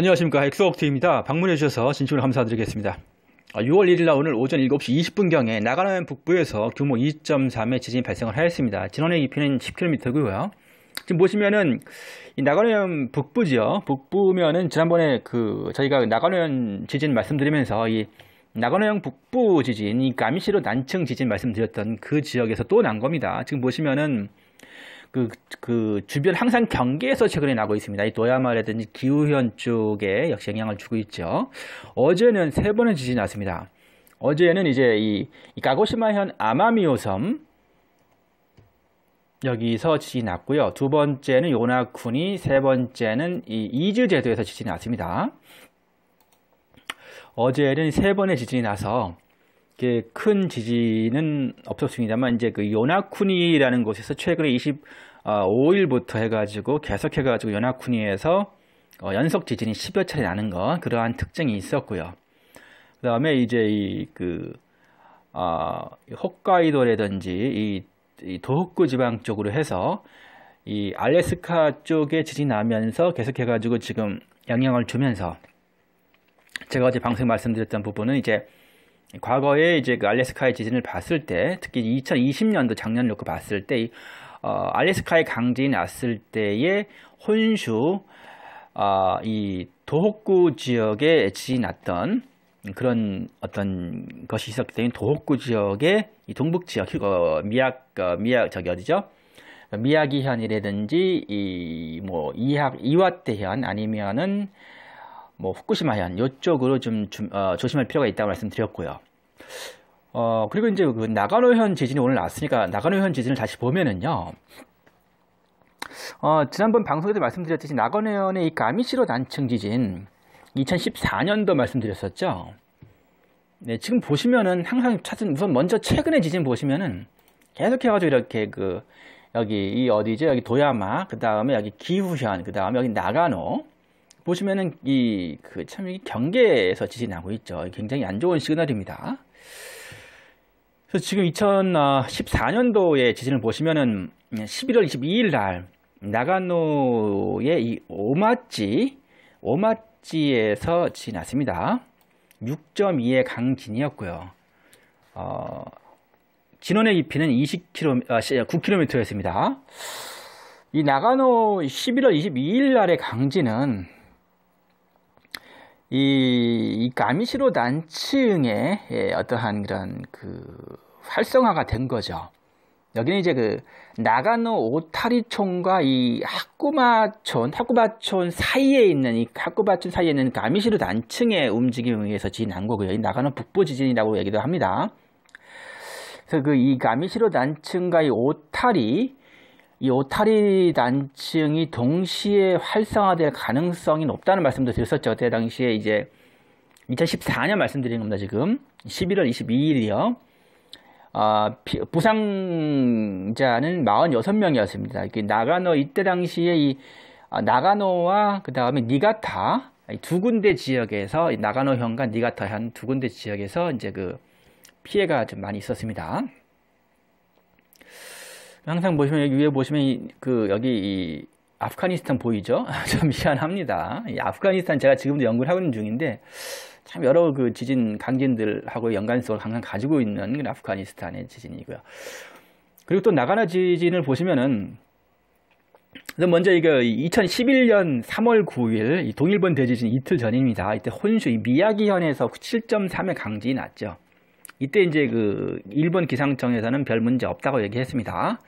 안녕하십니까 엑소옥트입니다. 방문해 주셔서 진심으로 감사드리겠습니다. 6월 아, 1일 날 오늘 오전 7시 20분경에 나가라면 북부에서 규모 2.3의 지진이 발생을 하였습니다. 진원의 깊이는 10km고요. 지금 보시면은 나가노현 북부지요. 북부면은 지난번에 그 저희가 나가노현 지진 말씀드리면서 이 나가노현 북부 지진, 이 가미시로 난층 지진 말씀드렸던 그 지역에서 또 난 겁니다. 지금 보시면은 그, 그 주변 항상 경계에서 최근에 나고 있습니다. 이 도야마라든지 기후현 쪽에 역시 영향을 주고 있죠. 어제는 세 번의 지진이 났습니다. 어제는 이제 이, 이 가고시마현 아마미오섬 여기서 지진이 났고요. 두 번째는 요나쿠니, 세 번째는 이 이즈 제도에서 지진이 났습니다. 어제는 세 번의 지진이 나서 이렇게 큰 지진은 없었습니다만 이제 그 요나쿠니라는 곳에서 최근에 25일부터 해가지고 계속해가지고 요나쿠니에서 어, 연속 지진이 10여 차례 나는 거 그러한 특징이 있었고요. 그 다음에 이제 이그 아, 홋카이도라든지 이, 이도호쿠 지방 쪽으로 해서 이 알래스카 쪽에 지진이 나면서 계속해가지고 지금 영향을 주면서 제가 어제 방송 에 말씀드렸던 부분은 이제 과거에 이제 그 알래스카의 지진을 봤을 때 특히 2020년도 작년 놓고 봤을 때 어, 알래스카의 강진이 났을 때의 혼슈 어, 이 도호쿠 지역에 지진 났던 그런 어떤 것이 있었기 때문에 도호쿠 지역의 이 동북 지역 어, 미약 어, 미약 저기 어디죠? 미야기현이라든지 이 뭐 이학 이와대현 아니면은 뭐 후쿠시마 현안 이쪽으로 좀 주, 어, 조심할 필요가 있다고 말씀드렸고요. 어, 그리고 이제 그 나가노현 지진이 오늘 나왔으니까 나가노현 지진을 다시 보면은요. 어, 지난번 방송에서 말씀드렸듯이 나가노현의 이 가미시로 단층 지진 2014년도 말씀드렸었죠. 네, 지금 보시면은 항상 찾은 우선 먼저 최근의 지진 보시면은 계속해가지고 이렇게 그 여기 이 어디죠? 여기 도야마, 그 다음에 여기 기후현, 그 다음에 여기 나가노, 보시면은 이 그참이 그 경계에서 지진이 나고 있죠. 굉장히 안 좋은 시그널입니다. 그래서 지금 2014년도에 지진을 보시면은 11월 22일 날 나가노의 이 오마찌 오마찌에서 지진 났습니다. 6.2의 강진이었고요. 어, 진원의 깊이는 20km, 9km였습니다. 아, 아, 이 나가노 11월 22일 날의 강진은 이, 이 가미시로 난층응의 예, 어떠한 그런 그 활성화가 된 거죠. 여기는 이제 그 나가노 오타리촌과 이 하쿠마촌, 하쿠바촌 사이에 있는 이하쿠바촌 사이에 있는 가미시로 단층의 움직임에 의해서 지난 거고요. 이 나가노 북부 지진이라고 얘기도 합니다. 그래서 그 이 가미시로 단층과 이 오타리 이 오타리 단층이 동시에 활성화될 가능성이 높다는 말씀도 드렸었죠. 그때 당시에 이제 2014년 말씀드린 겁니다. 지금 11월 22일이요. 아, 부상자는 46명이었습니다. 이게 나가노 이때 당시에 이 아, 나가노와 그 다음에 니가타 두 군데 지역에서 나가노 현과 니가타 현 두 군데 지역에서 이제 그 피해가 좀 많이 있었습니다. 항상 보시면 여기 위에 보시면 이, 그 여기 이 아프가니스탄 보이죠? 좀 미안합니다. 이 아프가니스탄 제가 지금도 연구를 하고 있는 중인데 참 여러 그 지진 강진들하고 연관성을 항상 가지고 있는 아프가니스탄의 지진이고요. 그리고 또 나가나 지진을 보시면은 먼저 이거 2011년 3월 9일 동일본 대지진 이틀 전입니다. 이때 혼슈 미야기현에서 7.3의 강진이 났죠. 이때 이제 그 일본 기상청에서는 별 문제 없다고 얘기했습니다.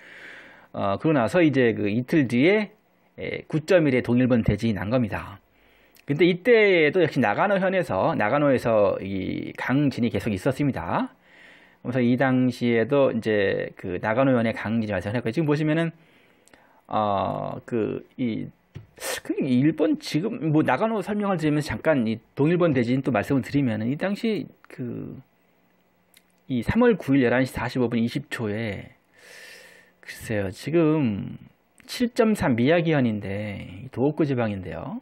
어, 그러고 나서 이제 그 이틀 뒤에 9.1의 예, 동일본 대지이난 겁니다. 근데 이때도 에 역시 나가노 현에서 나가노에서 이 강진이 계속 있었습니다. 그래서 이 당시에도 이제 그 나가노 현의 강진이 발생했고 지금 보시면은 어 그이 그 일본 지금 뭐 나가노 설명을 드리면서 잠깐 이 동일본 대지인 또 말씀을 드리면은 이 당시 그이 3월 9일 11시 45분 20초에 글쎄요 지금 7.3 미야기현인데 도호쿠 지방인데요.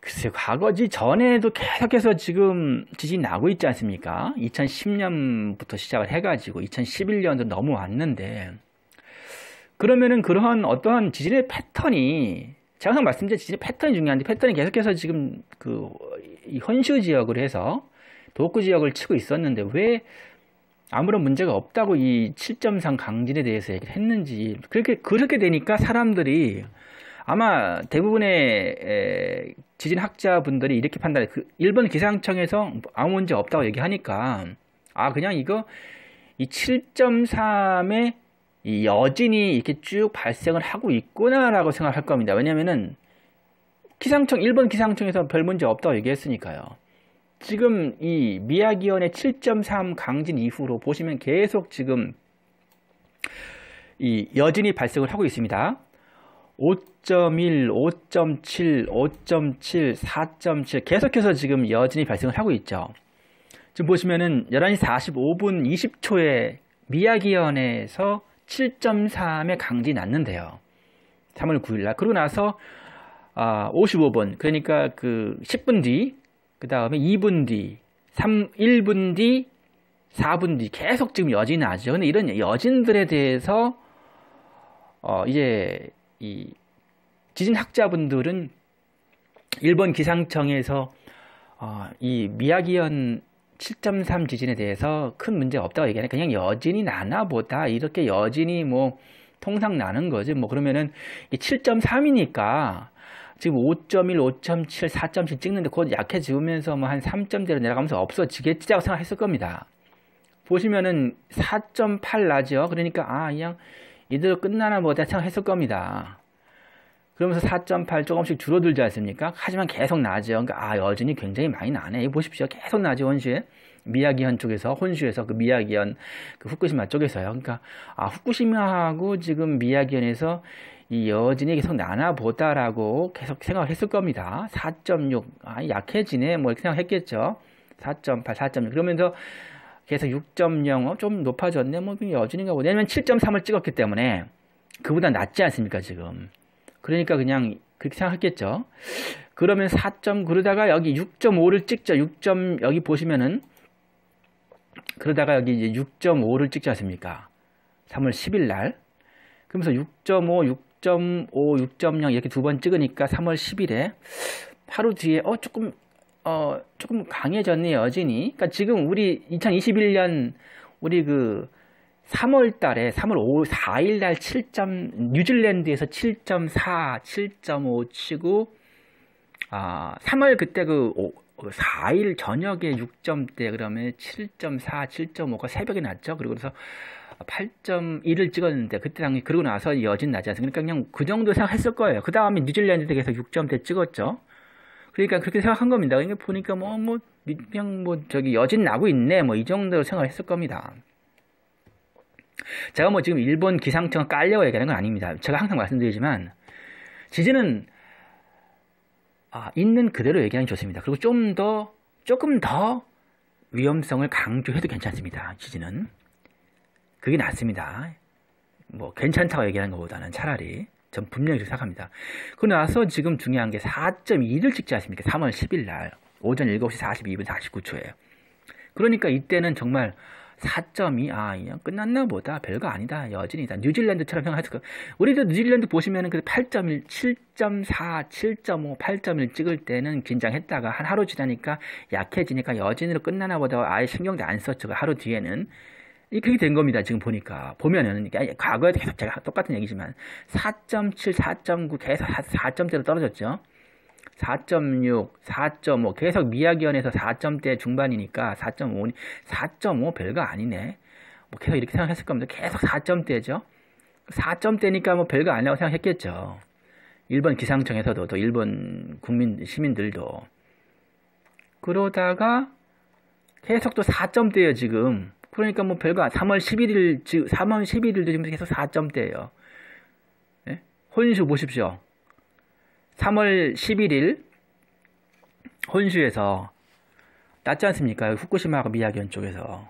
글쎄 요 과거지 전에도 계속해서 지금 지진이 나고 있지 않습니까? 2010년부터 시작을 해가지고 2011년도 넘어왔는데 그러면은 그러한 어떠한 지진의 패턴이 제가 항상 말씀드린 지진의 패턴이 중요한데 패턴이 계속해서 지금 그 현슈 지역을 해서 도쿠 지역을 치고 있었는데 왜 아무런 문제가 없다고 이 7.3 강진에 대해서 얘기를 했는지 그렇게 그렇게 되니까 사람들이 아마 대부분의 에, 지진 학자분들이 이렇게 판단해 그 일본 기상청에서 아무 문제 없다고 얘기하니까 아 그냥 이거 이 7.3의 이 여진이 이렇게 쭉 발생을 하고 있구나라고 생각할 겁니다. 왜냐면은 기상청 일본 기상청에서 별 문제 없다고 얘기했으니까요. 지금 이 미야기현의 7.3 강진 이후로 보시면 계속 지금 이 여진이 발생을 하고 있습니다. 5.1, 5.7, 5.7, 4.7 계속해서 지금 여진이 발생을 하고 있죠. 지금 보시면은 11시 45분 20초에 미야기현에서 7.3의 강진이 났는데요. 3월 9일 날. 그러고 나서 아, 55분, 그러니까 그 10분 뒤그 다음에 2분 뒤, 3, 1분 뒤, 4분 뒤 계속 지금 여진이 나죠. 근데 이런 여진들에 대해서 어 이제 이 지진학자분들은 일본 기상청에서 어이 미야기현 7.3 지진에 대해서 큰 문제 없다고 얘기하네 그냥 여진이 나나 보다 이렇게 여진이 뭐 통상 나는 거지 뭐 그러면은 이 7.3이니까 지금 5.1, 5.7, 4.7 찍는데 곧 약해지면서 뭐 한 3점대로 내려가면서 없어지겠지라고 생각했을 겁니다. 보시면은 4.8 나죠. 그러니까 아 그냥 이대로 끝나나 뭐다 생각했을 겁니다. 그러면서 4.8 조금씩 줄어들지 않습니까? 하지만 계속 나죠. 그러니까 아 여전히 굉장히 많이 나네. 이거 보십시오. 계속 나죠 원시에. 미야기현 쪽에서 혼슈에서 그 미야기현 그 후쿠시마 쪽에서요. 그러니까 아 후쿠시마하고 지금 미야기현에서 이 여진이 계속 나나보다라고 계속 생각했을 겁니다. 4.6, 아, 약해지네, 뭐 이렇게 생각했겠죠. 4.8, 4.6. 그러면서 계속 6.0, 어, 좀 높아졌네, 뭐여진이가 뭐. 왜냐면 7.3을 찍었기 때문에 그보다 낮지 않습니까, 지금. 그러니까 그냥 그렇게 생각했겠죠. 그러면 4 그러다가 여기 6.5를 찍죠. 6 여기 보시면은, 그러다가 여기 이제 6.5를 찍지 않습니까? 3월 10일 날. 그러면서 6.5, 6. 6.5, 6.0 이렇게 두 번 찍으니까 3월 10일에 하루 뒤에 어 조금 어 조금 강해졌네 여진이 그러니까 지금 우리 2021년 우리 그 3월 달에 3월 5, 4일 날 7. 뉴질랜드에서 7.4, 7.5 치고 아, 3월 그때 그 5, 4일 그 저녁에 6점대 그러면 7.4, 7.5가 새벽에 났죠. 그리고 그래서 8.1을 찍었는데 그때 당시 그러고 나서 여진 나지 않습니까? 그러니까 그냥 그 정도 생각했을 거예요. 그 다음에 뉴질랜드도 계속 6점대 찍었죠. 그러니까 그렇게 생각한 겁니다. 그러니까 보니까 뭐, 뭐, 그냥 뭐, 저기 여진 나고 있네. 뭐, 이 정도로 생각했을 겁니다. 제가 뭐 지금 일본 기상청 깔려고 얘기하는 건 아닙니다. 제가 항상 말씀드리지만, 지진은, 아, 있는 그대로 얘기하는 게 좋습니다. 그리고 좀 더, 조금 더 위험성을 강조해도 괜찮습니다. 지진은. 그게 낫습니다. 뭐 괜찮다고 얘기하는 것보다는 차라리 전 분명히 생각합니다. 그러고 나서 지금 중요한 게 4.2를 찍지 않습니까? 3월 10일 날 오전 7시 42분 49초예요. 그러니까 이때는 정말 4.2, 아, 그냥 끝났나 보다. 별거 아니다. 여진이다. 뉴질랜드처럼 생각하실 거. 우리도 뉴질랜드 보시면은 그 8.1, 7.4, 7.5, 8.1 찍을 때는 긴장했다가 한 하루 지나니까 약해지니까 여진으로 끝나나 보다. 아예 신경도 안 썼죠. 그 하루 뒤에는. 이렇게된 겁니다. 지금 보니까. 보면은, 과거에도 계속 제가 똑같은 얘기지만, 4.7, 4.9, 계속 4점대로 떨어졌죠. 4.6, 4.5, 계속 미학위원에서 4점대 중반이니까 4.5, 4.5 별거 아니네. 뭐 계속 이렇게 생각했을 겁니다. 계속 4점대죠. 4점대니까 뭐 별거 아니라고 생각했겠죠. 일본 기상청에서도 또 일본 국민 시민들도 그러다가 계속 또 4점대예요 지금 그러니까 뭐 별거 안, 3월 11일, 지금 3월 11일도 지금 계속 4점대예요 예? 혼수 보십시오. 3월 11일, 혼수에서, 낮지 않습니까? 후쿠시마하고 미야기현 쪽에서.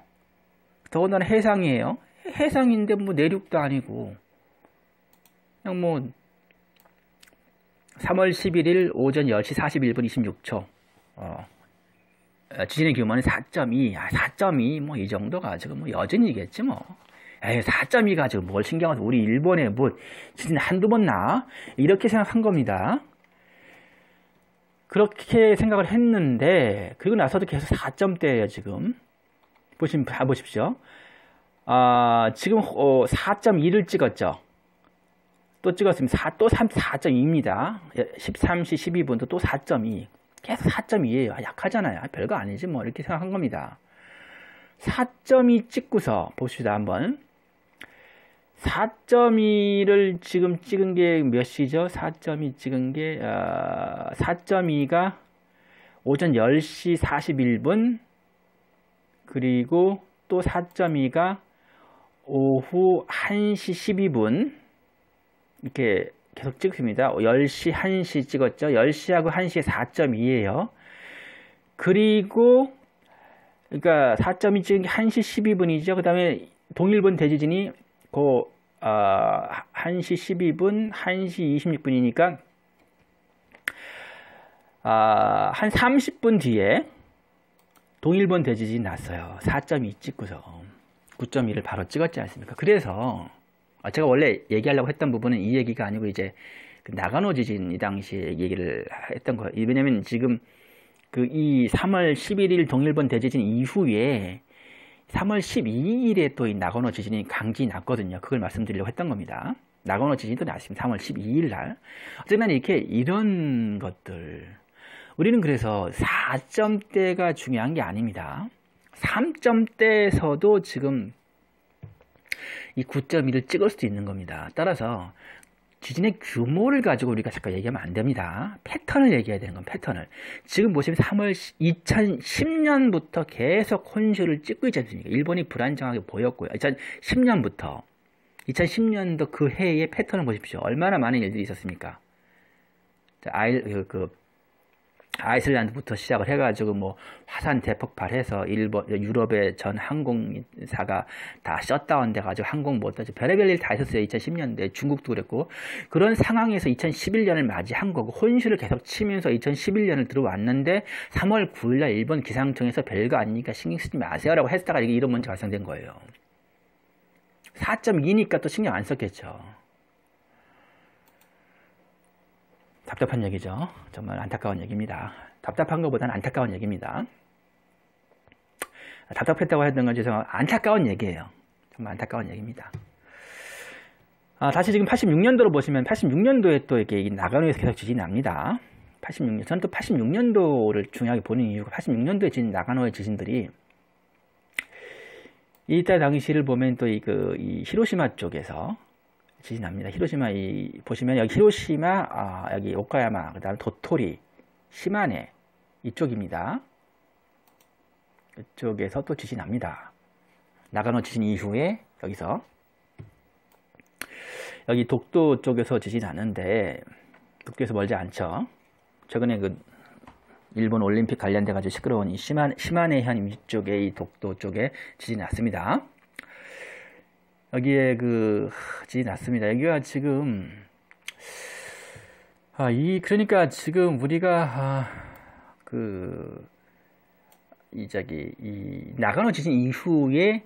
더군다나 해상이에요. 해상인데 뭐 내륙도 아니고, 그냥 뭐, 3월 11일 오전 10시 41분 26초. 어. 어, 지진의 규모는 4.2, 아, 4.2뭐 이 정도 가지고 뭐 여전히겠지 뭐. 에이 4.2가지금뭘 신경 써서 우리 일본에 뭐 지진 한두 번 나? 이렇게 생각한 겁니다. 그렇게 생각을 했는데 그리고 나서도 계속 4점대예요 지금. 보시면 봐보십시오. 아, 지금 어, 4.2를 찍었죠. 또 찍었습니다. 4, 또 4.2입니다. 13시 예, 12분도 또 4.2. 4 2에요 아, 약하잖아요. 아, 별거 아니지 뭐 이렇게 생각한 겁니다. 4.2 찍고서 보시다 한번 4.2를 지금 찍은 게 몇 시죠? 4.2 찍은 게 어, 4.2가 오전 10시 41분 그리고 또 4.2가 오후 1시 12분 이렇게 계속 찍습니다. 10시, 1시 찍었죠. 10시하고 1시에 4.2예요. 그리고 그러니까 4.2 찍은 게 1시 12분이죠. 그 다음에 동일본 대지진이 그 어, 1시 12분, 1시 26분이니까 아, 한 30분 아, 뒤에 동일본 대지진이 났어요. 4.2 찍고서 9 1을 바로 찍었지 않습니까? 그래서 아, 제가 원래 얘기하려고 했던 부분은 이 얘기가 아니고 이제 그 나가노 지진 이당시 얘기를 했던 거예요. 왜냐면 지금 그이 3월 11일 동일본 대지진 이후에 3월 12일에 또 이 나가노 지진이 강진 났거든요. 그걸 말씀드리려고 했던 겁니다. 나가노 지진도 났습니다. 3월 12일 날. 어쨌든 이렇게 이런 것들. 우리는 그래서 4점대가 중요한 게 아닙니다. 3점대에서도 지금 이9 1를 찍을 수도 있는 겁니다. 따라서 지진의 규모를 가지고 우리가 잠깐 얘기하면 안 됩니다. 패턴을 얘기해야 되는 건 패턴을. 지금 보시면 3월 2010년부터 계속 혼슈를 찍고 있지 않습니까? 일본이 불안정하게 보였고요. 2010년부터 2010년도 그 해의 패턴을 보십시오. 얼마나 많은 일들이 있었습니까? 아일 그, 그 아이슬란드부터 시작을 해가지고 뭐 화산 대폭발해서 일본 유럽의 전 항공사가 다 셧다운 돼가지고 항공 못하죠 뭐 별의별 일다 있었어요 2010년대 중국도 그랬고 그런 상황에서 2011년을 맞이한 거고 혼수를 계속 치면서 2011년을 들어왔는데 3월 9일날 일본 기상청에서 별거 아니니까 신경 쓰지 마세요라고 했다가 이게 이런 문제 발생된 거예요 4.2니까 또 신경 안 썼겠죠 답답한 얘기죠. 정말 안타까운 얘기입니다. 답답한 것보다는 안타까운 얘기입니다. 답답했다고 했던 건 죄송합니다. 안타까운 얘기예요. 정말 안타까운 얘기입니다. 아, 다시 지금 86년도로 보시면 86년도에 또 이렇게 나가노에서 계속 지진이 납니다. 86년, 저는 또 86년도를 중요하게 보는 이유가 86년도에 지진, 나가노의 지진들이 이때 당시를 보면 또 이 그, 이 히로시마 쪽에서 지진 납니다. 히로시마 이 보시면 여기 히로시마, 아, 여기 오카야마, 그다음 도토리, 시마네 이쪽입니다. 이쪽에서 또 지진 납니다. 나가노 지진 이후에 여기서 여기 독도 쪽에서 지진 나는데 독도에서 멀지 않죠. 최근에 그 일본 올림픽 관련돼 가지고 시끄러운 이 시만 시마네현 쪽에 이 독도 쪽에 지진 났습니다. 여기에 그 하지 났습니다. 여기가 지금 아, 이 그러니까 지금 우리가 아, 그이 저기 이 나가노 지진 이후에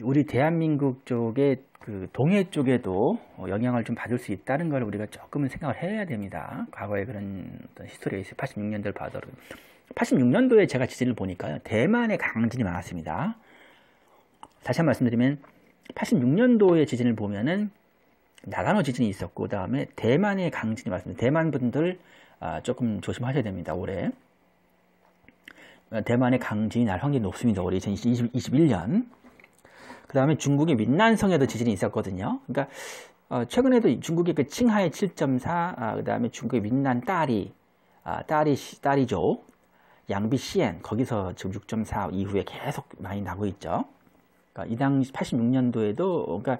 우리 대한민국 쪽에그 동해 쪽에도 영향을 좀 받을 수 있다는 걸 우리가 조금은 생각을 해야 됩니다. 과거에 그런 어떤 히스토리에 있어요. 86년도를 봐도 86년도에 제가 지진을 보니까요. 대만에 강진이 많았습니다. 다시 한 번 말씀드리면 8 6년도에 지진을 보면은 나가노 지진이 있었고 그다음에 대만의 강진이 왔습니다. 대만 분들 아, 조금 조심하셔야 됩니다. 올해 대만의 강진이 날 확률이 높습니다. 올해 2021년 그 다음에 중국의 민난성에도 지진이 있었거든요. 그러니까 어, 최근에도 중국의 그칭하의 7.4, 아, 그 다음에 중국의 민난 딸이 아, 딸이 딸이죠. 양비 시엔 거기서 지금 6.4 이후에 계속 많이 나고 있죠. 그러니까 이 당시 86년도에도 그러니까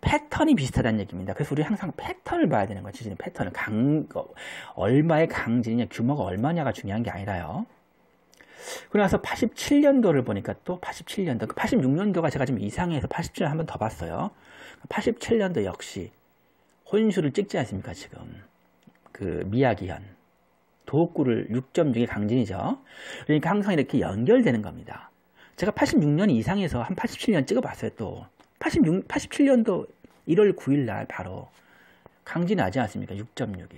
패턴이 비슷하다는 얘기입니다. 그래서 우리 항상 패턴을 봐야 되는 거예요. 지진 패턴은 강 그 얼마의 강진이냐 규모가 얼마냐가 중요한 게 아니라요. 그래서 87년도를 보니까 또 87년도, 86년도가 그 제가 좀 이상해서 87년 한번 더 봤어요. 87년도 역시 혼슈를 찍지 않습니까 지금 그 미야기현 도호구를 6.6의 강진이죠. 그러니까 항상 이렇게 연결되는 겁니다. 제가 86년 이상에서 한 87년 찍어봤어요 또 86, 87년도 1월 9일 날 바로 강진이 나지 않습니까 6.6에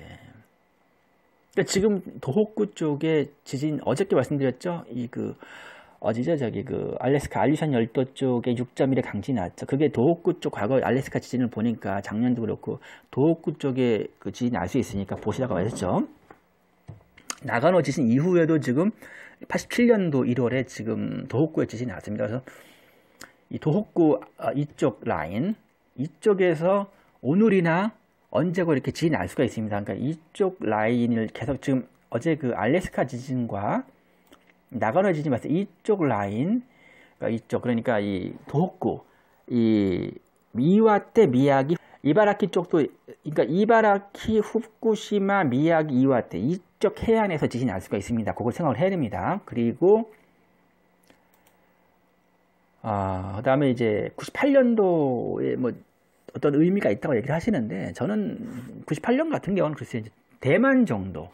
그러니까 지금 도호쿠 쪽에 지진 어저께 말씀드렸죠 이 그어제죠 저기 그 알래스카 알류산 열도 쪽에 6.1의 강진이 났죠 그게 도호쿠 쪽 과거 알래스카 지진을 보니까 작년도 그렇고 도호쿠 쪽에 그 지진이 날 수 있으니까 보시라고 말했죠 나가노 지진 이후에도 지금 87년도 1월에 지금 도호쿠에 지진이 났습니다. 그래서 이 도호쿠 아, 이쪽 라인 이쪽에서 오늘이나 언제고 이렇게 지진이 날 수가 있습니다. 그러니까 이쪽 라인을 계속 지금 어제 그 알래스카 지진과 나가노 지진이 봤을 때 이쪽 라인 그러니까 이쪽 그러니까 이 도호쿠 이 미와테 미야기 이바라키 쪽도 그러니까 이바라키 후쿠시마 미야기 이와테 이 북쪽 해안에서 지진이 날 수가 있습니다. 그걸 생각을 해야 됩니다. 그리고 아, 그다음에 이제 98년도에 뭐 어떤 의미가 있다고 얘기를 하시는데 저는 98년 같은 경우는 글쎄 이제 대만 정도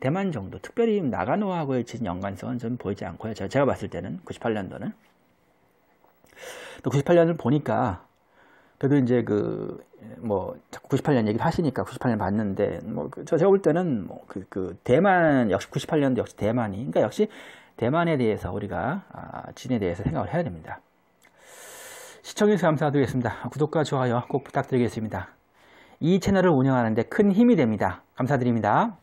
대만 정도 특별히 나가노하고의 지진 연관성은 좀 보이지 않고요. 제가 봤을 때는 98년도는 또 98년을 보니까 그래도 이제 그, 뭐, 자꾸 98년 얘기를 하시니까 98년 봤는데, 뭐, 그 저, 제가 볼 때는, 뭐, 그, 그, 대만, 역시 98년도 역시 대만이, 그러니까 역시 대만에 대해서 우리가, 아, 진에 대해서 생각을 해야 됩니다. 시청해주셔서 감사드리겠습니다. 구독과 좋아요 꼭 부탁드리겠습니다. 이 채널을 운영하는데 큰 힘이 됩니다. 감사드립니다.